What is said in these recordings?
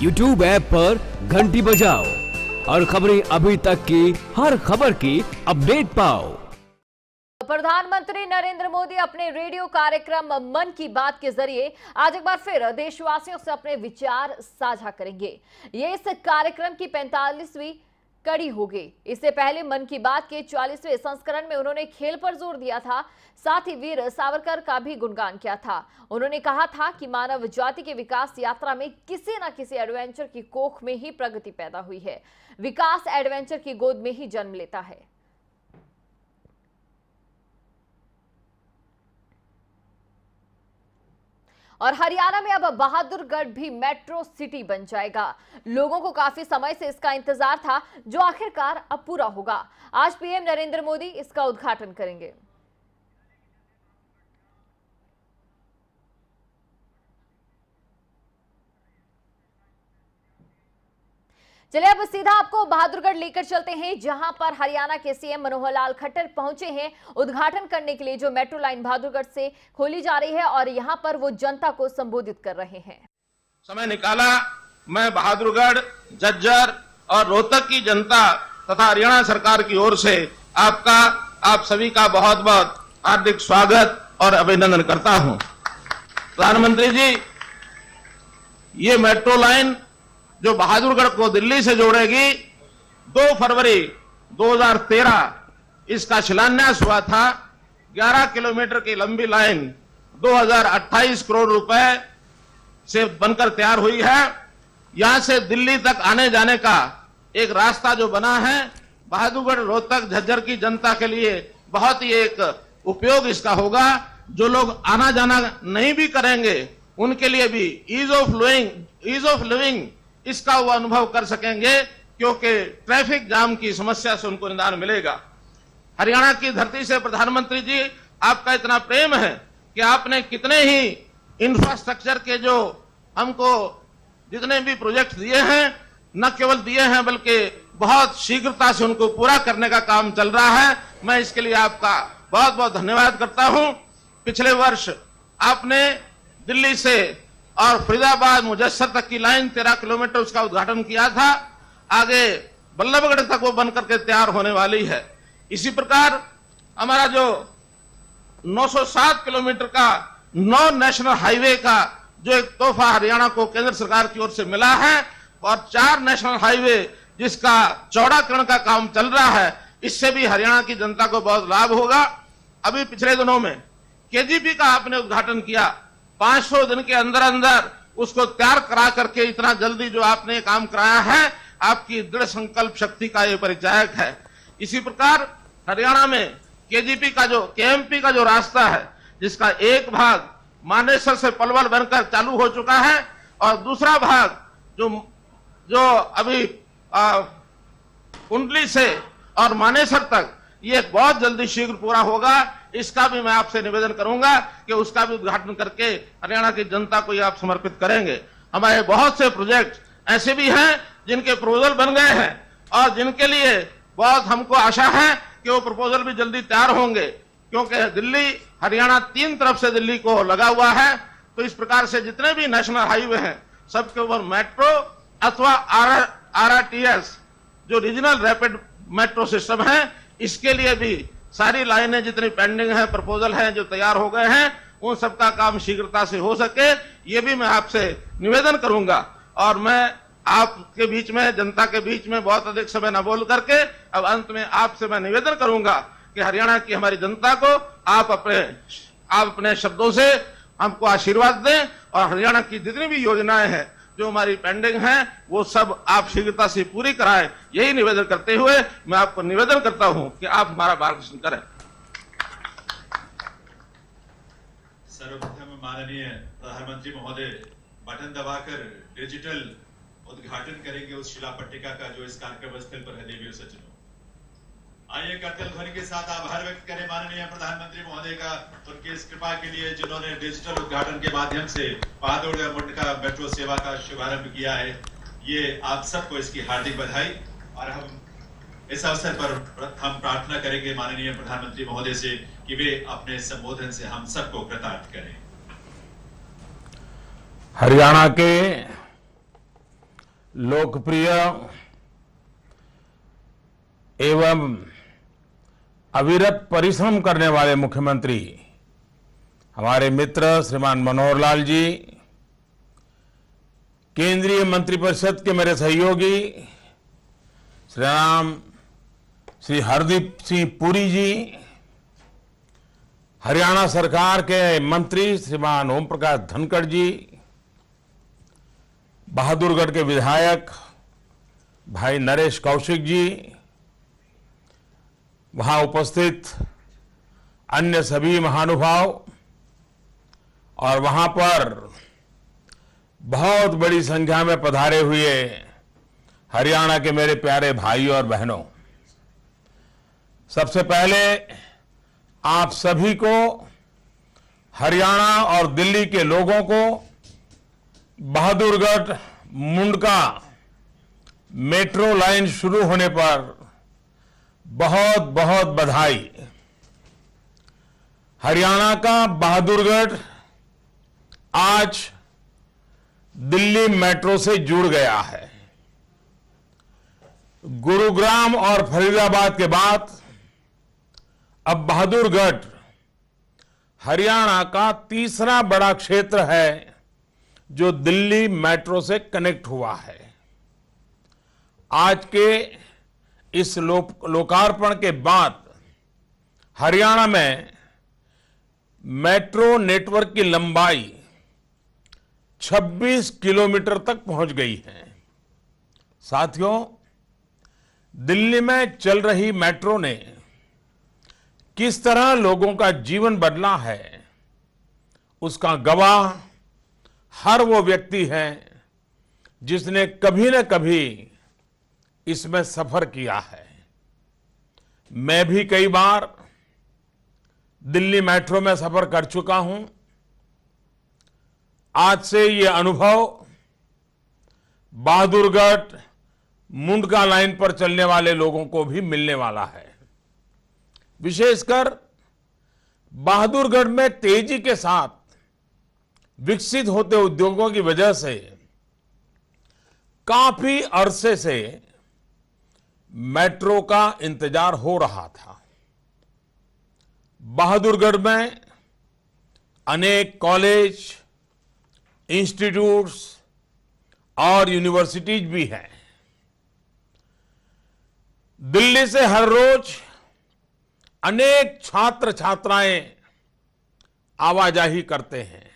YouTube app पर घंटी बजाओ और खबरें अभी तक की हर खबर की अपडेट पाओ प्रधानमंत्री नरेंद्र मोदी अपने रेडियो कार्यक्रम मन की बात के जरिए आज एक बार फिर देशवासियों से अपने विचार साझा करेंगे ये इस कार्यक्रम की 45वीं कड़ी होगी इससे पहले मन की बात के 40वें संस्करण में उन्होंने खेल पर जोर दिया था साथ ही वीर सावरकर का भी गुणगान किया था उन्होंने कहा था कि मानव जाति के विकास यात्रा में किसी न किसी एडवेंचर की कोख में ही प्रगति पैदा हुई है विकास एडवेंचर की गोद में ही जन्म लेता है और हरियाणा में अब बहादुरगढ़ भी मेट्रो सिटी बन जाएगा लोगों को काफी समय से इसका इंतजार था जो आखिरकार अब पूरा होगा आज पीएम नरेंद्र मोदी इसका उद्घाटन करेंगे चलिए अब सीधा आपको बहादुरगढ़ लेकर चलते हैं जहां पर हरियाणा के सीएम मनोहर लाल खट्टर पहुंचे हैं उद्घाटन करने के लिए जो मेट्रो लाइन बहादुरगढ़ से खोली जा रही है और यहां पर वो जनता को संबोधित कर रहे हैं समय निकाला मैं बहादुरगढ़ जज्जर और रोहतक की जनता तथा हरियाणा सरकार की ओर से आपका आप सभी का बहुत बहुत हार्दिक स्वागत और अभिनंदन करता हूँ प्रधानमंत्री जी ये मेट्रो लाइन जो बहादुरगढ़ को दिल्ली से जोड़ेगी 2 फरवरी 2013 इसका शिलान्यास हुआ था 11 किलोमीटर की लंबी लाइन 2028 करोड़ रुपए से बनकर तैयार हुई है यहां से दिल्ली तक आने जाने का एक रास्ता जो बना है बहादुरगढ़ रोहतक झज्जर की जनता के लिए बहुत ही एक उपयोग इसका होगा जो लोग आना जाना नहीं भी करेंगे उनके लिए भी ease of living ease of living इसका वो अनुभव कर सकेंगे क्योंकि ट्रैफिक जाम की समस्या से उनको निदान मिलेगा हरियाणा की धरती से प्रधानमंत्री जी आपका इतना प्रेम है कि आपने कितने ही इंफ्रास्ट्रक्चर के जो हमको जितने भी प्रोजेक्ट दिए हैं न केवल दिए हैं बल्कि बहुत शीघ्रता से उनको पूरा करने का काम चल रहा है मैं इसके लिए आपका बहुत बहुत धन्यवाद करता हूं पिछले वर्ष आपने दिल्ली से और फरीदाबाद मुजस्सर तक की लाइन तेरह किलोमीटर उसका उद्घाटन किया था आगे बल्लभगढ़ तक वो बन करके तैयार होने वाली है इसी प्रकार हमारा जो 907 किलोमीटर का नौ नेशनल हाईवे का जो एक तोहफा हरियाणा को केंद्र सरकार की ओर से मिला है और चार नेशनल हाईवे जिसका चौड़ाकरण का काम चल रहा है इससे भी हरियाणा की जनता को बहुत लाभ होगा अभी पिछले दिनों में केजीपी का आपने उद्घाटन किया पांच सौ दिन के अंदर अंदर उसको तैयार करा करके इतना जल्दी जो आपने काम कराया है आपकी दृढ़ संकल्प शक्ति का ये परिचायक है इसी प्रकार हरियाणा में केजीपी का जो केएमपी का जो रास्ता है जिसका एक भाग मानेसर से पलवल बनकर चालू हो चुका है और दूसरा भाग जो जो अभी कुंडली से और मानेसर तक ये बहुत जल्दी शीघ्र पूरा होगा इसका भी मैं आपसे निवेदन करूंगा कि उसका भी उद्घाटन करके हरियाणा की जनता को ये आप समर्पित करेंगे हमारे बहुत से प्रोजेक्ट ऐसे भी हैं जिनके प्रपोजल बन गए हैं और जिनके लिए बहुत हमको आशा है कि वो प्रपोजल भी जल्दी तैयार होंगे क्योंकि दिल्ली हरियाणा तीन तरफ से दिल्ली को लगा हुआ है तो इस प्रकार से जितने भी नेशनल हाईवे हैं सबके ऊपर मेट्रो अथवा आर आर जो रीजनल रैपिड मेट्रो सिस्टम है इसके लिए भी सारी लाइनें जितनी पेंडिंग हैं प्रपोजल हैं जो तैयार हो गए हैं उन सबका काम शीघ्रता से हो सके ये भी मैं आपसे निवेदन करूंगा और मैं आपके बीच में जनता के बीच में बहुत अधिक समय न बोल करके अब अंत में आपसे मैं निवेदन करूंगा कि हरियाणा की हमारी जनता को आप अपने आप अपने शब्दों से हमको आशीर्वाद दें और हरियाणा की जितनी भी योजनाएं हैं जो हमारी पेंडिंग है वो सब आप शीघ्रता से पूरी कराए यही निवेदन करते हुए मैं आपको निवेदन करता हूं कि आप हमारा मार्गदर्शन करें सर्वप्रथम माननीय प्रधानमंत्री महोदय बटन दबाकर डिजिटल उद्घाटन करेंगे उस शिला पट्टिका का जो इस कार्यक्रम स्थल पर है देवी सचिन आइए कत्ल ध्वनि के साथ आभार व्यक्त करें माननीय प्रधानमंत्री महोदय का उनकी इस कृपा के लिए जिन्होंने डिजिटल उद्घाटन के माध्यम से बहादुरगढ़ मुंड का मेट्रो सेवा का शुभारंभ किया है ये आप सबको इसकी हार्दिक बधाई और हम इस अवसर पर हम प्रार्थना करेंगे माननीय प्रधानमंत्री महोदय से कि वे अपने संबोधन से हम सबको कृतार्थ करें हरियाणा के लोकप्रिय एवं अविरत परिश्रम करने वाले मुख्यमंत्री हमारे मित्र श्रीमान मनोहर लाल जी केंद्रीय मंत्रिपरिषद के मेरे सहयोगी श्री राम श्री हरदीप सिंह पुरी जी हरियाणा सरकार के मंत्री श्रीमान ओम प्रकाश धनखड़ जी बहादुरगढ़ के विधायक भाई नरेश कौशिक जी वहां उपस्थित अन्य सभी महानुभाव और वहां पर बहुत बड़ी संख्या में पधारे हुए हरियाणा के मेरे प्यारे भाई और बहनों सबसे पहले आप सभी को हरियाणा और दिल्ली के लोगों को बहादुरगढ़ मुंडका मेट्रो लाइन शुरू होने पर बहुत बहुत बधाई हरियाणा का बहादुरगढ़ आज दिल्ली मेट्रो से जुड़ गया है गुरुग्राम और फरीदाबाद के बाद अब बहादुरगढ़ हरियाणा का तीसरा बड़ा क्षेत्र है जो दिल्ली मेट्रो से कनेक्ट हुआ है आज के इस लोकार्पण के बाद हरियाणा में मेट्रो नेटवर्क की लंबाई 26 किलोमीटर तक पहुंच गई है साथियों दिल्ली में चल रही मेट्रो ने किस तरह लोगों का जीवन बदला है उसका गवाह हर वो व्यक्ति है जिसने कभी न कभी इसमें सफर किया है मैं भी कई बार दिल्ली मेट्रो में सफर कर चुका हूं आज से ये अनुभव बहादुरगढ़ मुंडका लाइन पर चलने वाले लोगों को भी मिलने वाला है विशेषकर बहादुरगढ़ में तेजी के साथ विकसित होते उद्योगों की वजह से काफी अरसे से मेट्रो का इंतजार हो रहा था बहादुरगढ़ में अनेक कॉलेज इंस्टीट्यूट्स और यूनिवर्सिटीज भी हैं दिल्ली से हर रोज अनेक छात्र छात्राएं आवाजाही करते हैं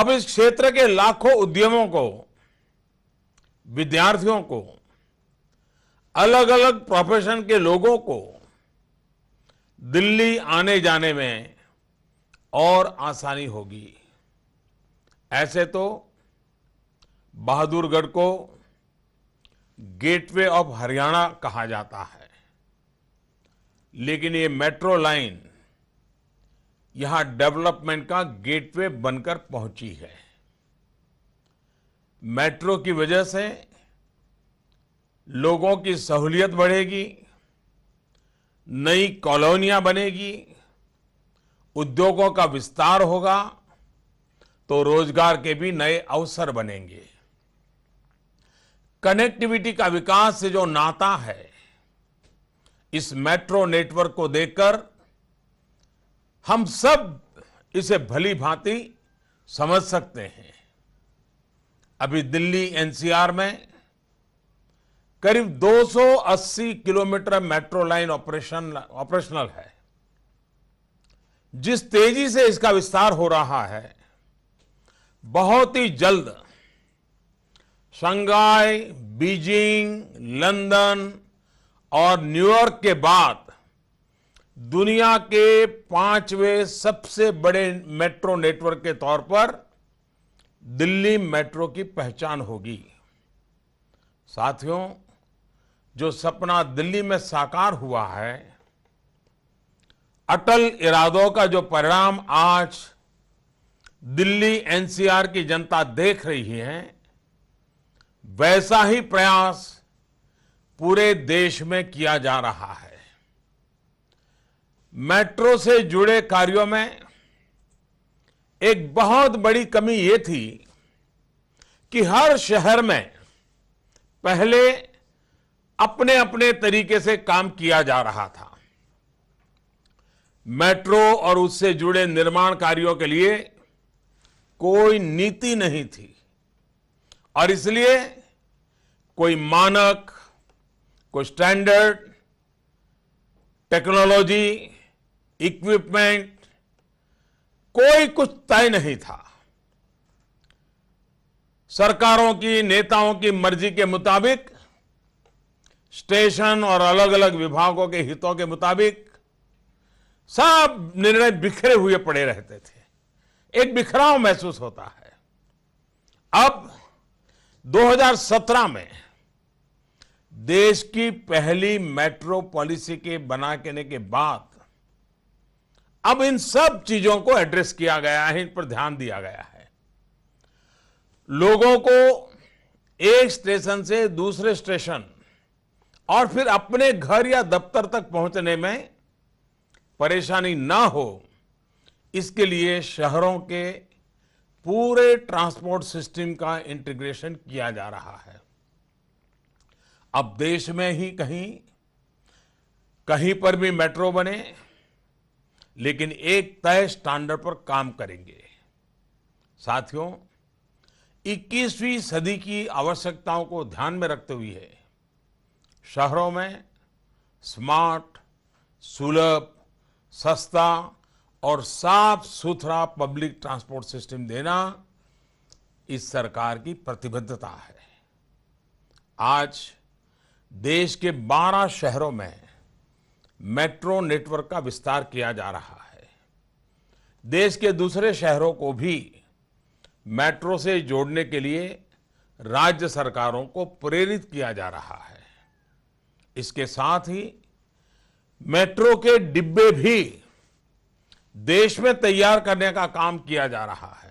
अब इस क्षेत्र के लाखों उद्यमों को विद्यार्थियों को अलग अलग प्रोफेशन के लोगों को दिल्ली आने जाने में और आसानी होगी ऐसे तो बहादुरगढ़ को गेटवे ऑफ हरियाणा कहा जाता है लेकिन ये मेट्रो लाइन यहां डेवलपमेंट का गेटवे बनकर पहुंची है मेट्रो की वजह से लोगों की सहूलियत बढ़ेगी नई कॉलोनियां बनेगी उद्योगों का विस्तार होगा तो रोजगार के भी नए अवसर बनेंगे कनेक्टिविटी का विकास से जो नाता है इस मेट्रो नेटवर्क को देखकर हम सब इसे भली भांति समझ सकते हैं अभी दिल्ली एनसीआर में करीब 280 kilometre metro line operation operational है जिस तेजी से इसका विस्तार हो रहा है बहुत ही जल्द शंघाई बीजिंग लंदन और न्यूयॉर्क के बाद दुनिया के पांचवें सबसे बड़े मेट्रो नेटवर्क के तौर पर दिल्ली मेट्रो की पहचान होगी साथियों जो सपना दिल्ली में साकार हुआ है अटल इरादों का जो परिणाम आज दिल्ली एनसीआर की जनता देख रही है वैसा ही प्रयास पूरे देश में किया जा रहा है मेट्रो से जुड़े कार्यों में एक बहुत बड़ी कमी ये थी कि हर शहर में पहले अपने अपने तरीके से काम किया जा रहा था मेट्रो और उससे जुड़े निर्माण कार्यों के लिए कोई नीति नहीं थी और इसलिए कोई मानक कोई स्टैंडर्ड टेक्नोलॉजी इक्विपमेंट कोई कुछ तय नहीं था सरकारों की नेताओं की मर्जी के मुताबिक स्टेशन और अलग अलग विभागों के हितों के मुताबिक सब निर्णय बिखरे हुए पड़े रहते थे एक बिखराव महसूस होता है अब 2017 में देश की पहली मेट्रो पॉलिसी के बना के, के बाद अब इन सब चीजों को एड्रेस किया गया है इन पर ध्यान दिया गया है लोगों को एक स्टेशन से दूसरे स्टेशन और फिर अपने घर या दफ्तर तक पहुंचने में परेशानी ना हो इसके लिए शहरों के पूरे ट्रांसपोर्ट सिस्टम का इंटीग्रेशन किया जा रहा है अब देश में ही कहीं कहीं पर भी मेट्रो बने लेकिन एक तय स्टैंडर्ड पर काम करेंगे साथियों 21वीं सदी की आवश्यकताओं को ध्यान में रखते हुए शहरों में स्मार्ट सुलभ सस्ता और साफ सुथरा पब्लिक ट्रांसपोर्ट सिस्टम देना इस सरकार की प्रतिबद्धता है आज देश के 12 शहरों में मेट्रो नेटवर्क का विस्तार किया जा रहा है देश के दूसरे शहरों को भी मेट्रो से जोड़ने के लिए राज्य सरकारों को प्रेरित किया जा रहा है इसके साथ ही मेट्रो के डिब्बे भी देश में तैयार करने का काम किया जा रहा है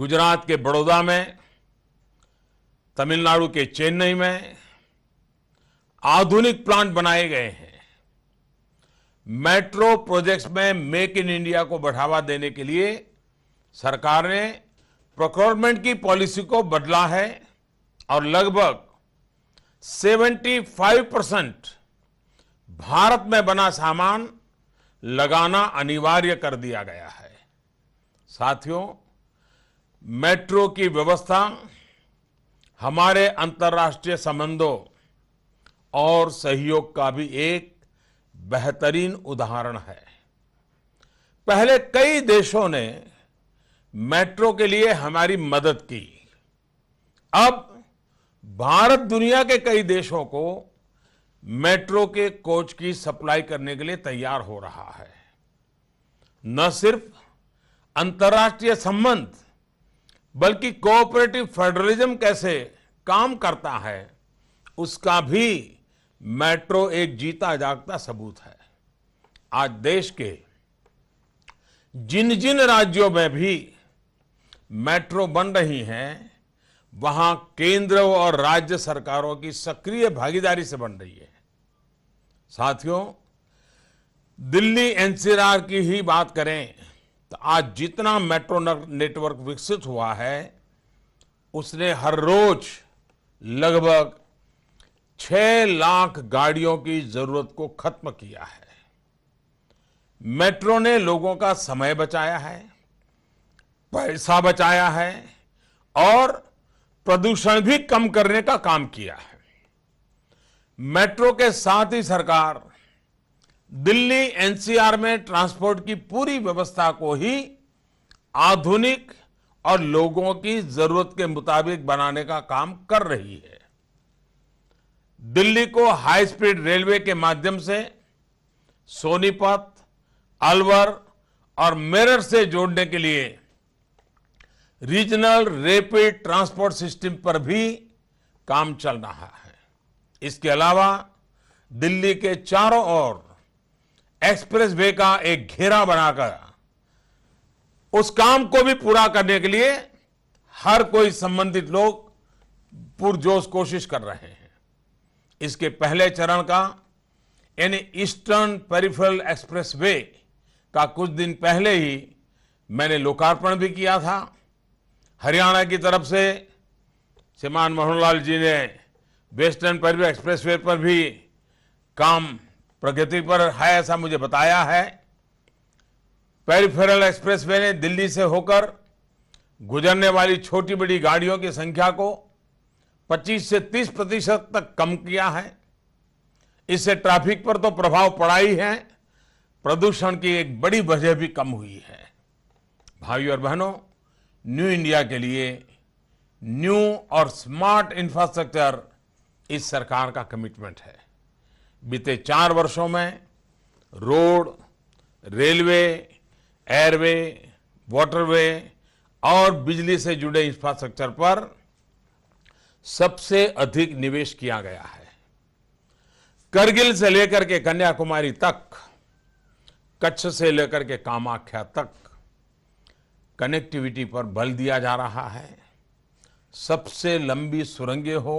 गुजरात के बड़ौदा में तमिलनाडु के चेन्नई में आधुनिक प्लांट बनाए गए हैं मेट्रो प्रोजेक्ट्स में मेक इन इंडिया को बढ़ावा देने के लिए सरकार ने प्रोक्योरमेंट की पॉलिसी को बदला है और लगभग 75 परसेंट भारत में बना सामान लगाना अनिवार्य कर दिया गया है साथियों मेट्रो की व्यवस्था हमारे अंतर्राष्ट्रीय संबंधों और सहयोग का भी एक बेहतरीन उदाहरण है पहले कई देशों ने मेट्रो के लिए हमारी मदद की अब भारत दुनिया के कई देशों को मेट्रो के कोच की सप्लाई करने के लिए तैयार हो रहा है न सिर्फ अंतर्राष्ट्रीय संबंध बल्कि कोऑपरेटिव फेडरलिज्म कैसे काम करता है उसका भी मेट्रो एक जीता जागता सबूत है आज देश के जिन जिन राज्यों में भी मेट्रो बन रही हैं वहां केंद्र और राज्य सरकारों की सक्रिय भागीदारी से बन रही है साथियों दिल्ली एनसीआर की ही बात करें तो आज जितना मेट्रो नेटवर्क विकसित हुआ है उसने हर रोज लगभग छह लाख गाड़ियों की जरूरत को खत्म किया है मेट्रो ने लोगों का समय बचाया है पैसा बचाया है और प्रदूषण भी कम करने का काम किया है मेट्रो के साथ ही सरकार दिल्ली एनसीआर में ट्रांसपोर्ट की पूरी व्यवस्था को ही आधुनिक और लोगों की जरूरत के मुताबिक बनाने का काम कर रही है दिल्ली को हाई स्पीड रेलवे के माध्यम से सोनीपत अलवर और मेरठ से जोड़ने के लिए रीजनल रैपिड ट्रांसपोर्ट सिस्टम पर भी काम चल रहा है इसके अलावा दिल्ली के चारों ओर एक्सप्रेस वे का एक घेरा बनाकर उस काम को भी पूरा करने के लिए हर कोई संबंधित लोग पुरजोश कोशिश कर रहे हैं इसके पहले चरण का यानी ईस्टर्न पेरिफेरल एक्सप्रेस वे का कुछ दिन पहले ही मैंने लोकार्पण भी किया था हरियाणा की तरफ से श्रीमान मोहनलाल जी ने वेस्टर्न एक्सप्रेस वे पर भी काम प्रगति पर है ऐसा मुझे बताया है पेरिफेरल वे ने दिल्ली से होकर गुजरने वाली छोटी बड़ी गाड़ियों की संख्या को 25 से 30 प्रतिशत तक कम किया है इससे ट्रैफिक पर तो प्रभाव पड़ा ही है प्रदूषण की एक बड़ी वजह भी कम हुई है भाइयों और बहनों न्यू इंडिया के लिए न्यू और स्मार्ट इंफ्रास्ट्रक्चर इस सरकार का कमिटमेंट है बीते चार वर्षों में रोड रेलवे एयरवे वाटरवे और बिजली से जुड़े इंफ्रास्ट्रक्चर पर सबसे अधिक निवेश किया गया है करगिल से लेकर के कन्याकुमारी तक कच्छ से लेकर के कामाख्या तक कनेक्टिविटी पर बल दिया जा रहा है सबसे लंबी सुरंगें हो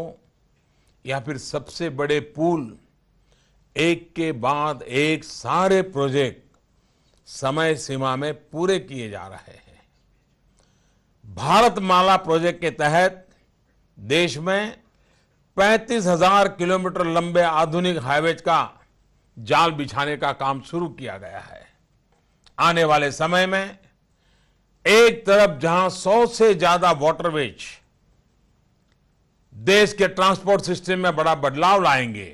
या फिर सबसे बड़े पुल एक के बाद एक सारे प्रोजेक्ट समय सीमा में पूरे किए जा रहे हैं भारत माला प्रोजेक्ट के तहत देश में पैंतीस हजार किलोमीटर लंबे आधुनिक हाईवे का जाल बिछाने का काम शुरू किया गया है आने वाले समय में एक तरफ जहां सौ से ज्यादा वाटरवेज देश के ट्रांसपोर्ट सिस्टम में बड़ा बदलाव लाएंगे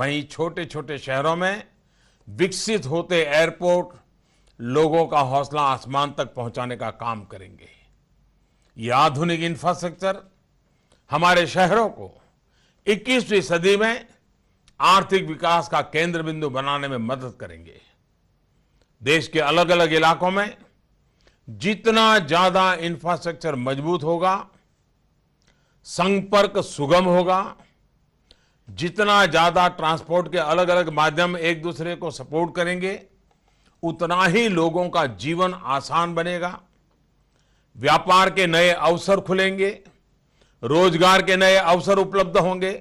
वहीं छोटे छोटे शहरों में विकसित होते एयरपोर्ट लोगों का हौसला आसमान तक पहुंचाने का काम करेंगे ये आधुनिक इंफ्रास्ट्रक्चर हमारे शहरों को 21वीं सदी में आर्थिक विकास का केंद्र बिंदु बनाने में मदद करेंगे देश के अलग अलग इलाकों में जितना ज्यादा इंफ्रास्ट्रक्चर मजबूत होगा संपर्क सुगम होगा जितना ज्यादा ट्रांसपोर्ट के अलग अलग माध्यम एक दूसरे को सपोर्ट करेंगे उतना ही लोगों का जीवन आसान बनेगा व्यापार के नए अवसर खुलेंगे रोजगार के नए अवसर उपलब्ध होंगे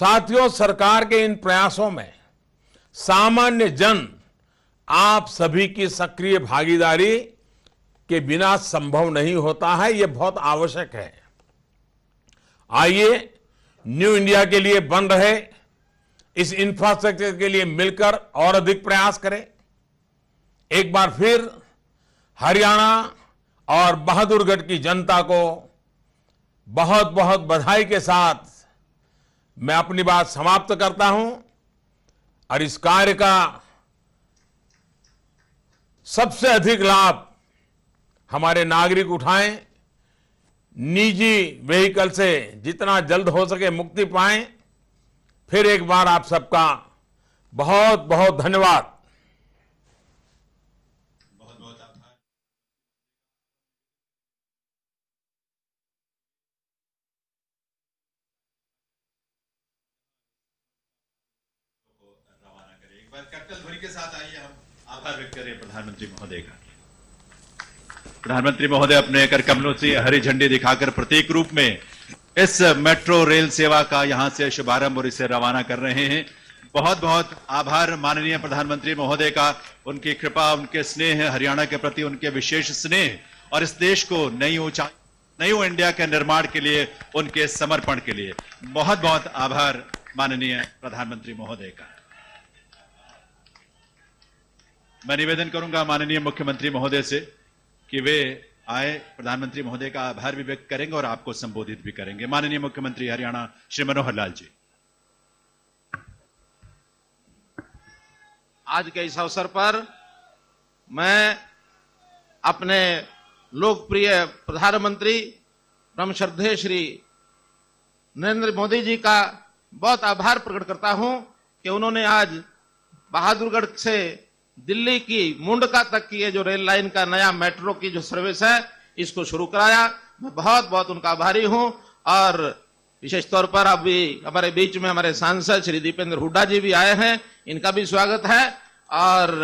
साथियों सरकार के इन प्रयासों में सामान्य जन आप सभी की सक्रिय भागीदारी के बिना संभव नहीं होता है ये बहुत आवश्यक है आइए न्यू इंडिया के लिए बन रहे इस इंफ्रास्ट्रक्चर के लिए मिलकर और अधिक प्रयास करें एक बार फिर हरियाणा और बहादुरगढ़ की जनता को बहुत बहुत बधाई के साथ मैं अपनी बात समाप्त करता हूं और इस कार्य का सबसे अधिक लाभ हमारे नागरिक उठाएं निजी व्हीकल से जितना जल्द हो सके मुक्ति पाएं फिर एक बार आप सबका बहुत बहुत धन्यवाद कैप्टन के साथ आइए हम आभार व्यक्त करें प्रधानमंत्री महोदय का प्रधानमंत्री महोदय अपने कर कमलों से हरी झंडी दिखाकर प्रत्येक रूप में इस मेट्रो रेल सेवा का यहां से शुभारंभ और इसे रवाना कर रहे हैं बहुत बहुत आभार माननीय प्रधानमंत्री महोदय का उनकी कृपा उनके स्नेह हरियाणा के प्रति उनके विशेष स्नेह और इस देश को नई ऊंचाई नई इंडिया के निर्माण के लिए उनके समर्पण के लिए बहुत बहुत आभार माननीय प्रधानमंत्री महोदय का मैं निवेदन करूंगा माननीय मुख्यमंत्री महोदय से कि वे आए प्रधानमंत्री महोदय का आभार भी व्यक्त करेंगे और आपको संबोधित भी करेंगे माननीय मुख्यमंत्री हरियाणा श्री मनोहर लाल जी आज के इस अवसर पर मैं अपने लोकप्रिय प्रधानमंत्री परम श्री नरेंद्र मोदी जी का बहुत आभार प्रकट करता हूं कि उन्होंने आज बहादुरगढ़ से दिल्ली की मुंडका तक की ये जो रेल लाइन का नया मेट्रो की जो सर्विस है इसको शुरू कराया मैं बहुत बहुत उनका आभारी हूं और विशेष तौर पर अभी हमारे बीच में हमारे सांसद श्री दीपेंद्र हुड्डा जी भी आए हैं इनका भी स्वागत है और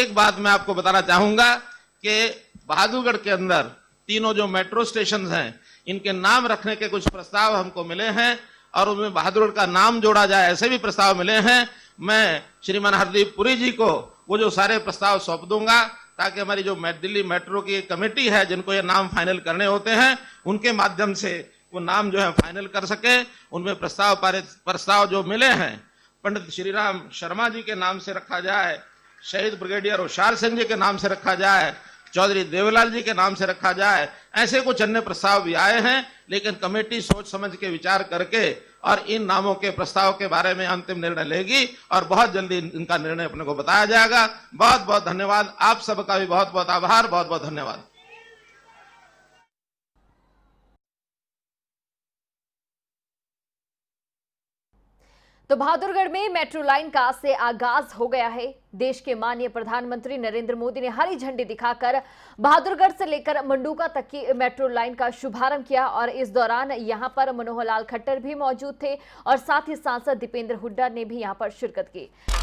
एक बात मैं आपको बताना चाहूंगा कि बहादुरगढ़ के अंदर तीनों जो मेट्रो स्टेशन हैं इनके नाम रखने के कुछ प्रस्ताव हमको मिले हैं और उनमें बहादुरगढ़ का नाम जोड़ा जाए ऐसे भी प्रस्ताव मिले हैं मैं श्रीमान हरदीप पुरी जी को वो जो सारे प्रस्ताव सौंप दूंगा ताकि हमारी जो दिल्ली मेट्रो की कमेटी है जिनको ये नाम फाइनल करने होते हैं उनके माध्यम से वो नाम जो है फाइनल कर सके उनमें प्रस्ताव पारित प्रस्ताव जो मिले हैं पंडित श्री राम शर्मा जी के नाम से रखा जाए शहीद ब्रिगेडियर उषार सिंह जी के नाम से रखा जाए चौधरी देवलाल जी के नाम से रखा जाए ऐसे कुछ अन्य प्रस्ताव भी आए हैं लेकिन कमेटी सोच समझ के विचार करके और इन नामों के प्रस्ताव के बारे में अंतिम निर्णय लेगी और बहुत जल्दी इनका निर्णय अपने को बताया जाएगा बहुत बहुत धन्यवाद आप सबका भी बहुत बहुत आभार बहुत बहुत धन्यवाद तो बहादुरगढ़ में मेट्रो लाइन का से आगाज हो गया है देश के माननीय प्रधानमंत्री नरेंद्र मोदी ने हरी झंडी दिखाकर बहादुरगढ़ से लेकर मंडूका तक की मेट्रो लाइन का शुभारंभ किया और इस दौरान यहां पर मनोहर लाल खट्टर भी मौजूद थे और साथ ही सांसद दीपेंद्र हुड्डा ने भी यहां पर शिरकत की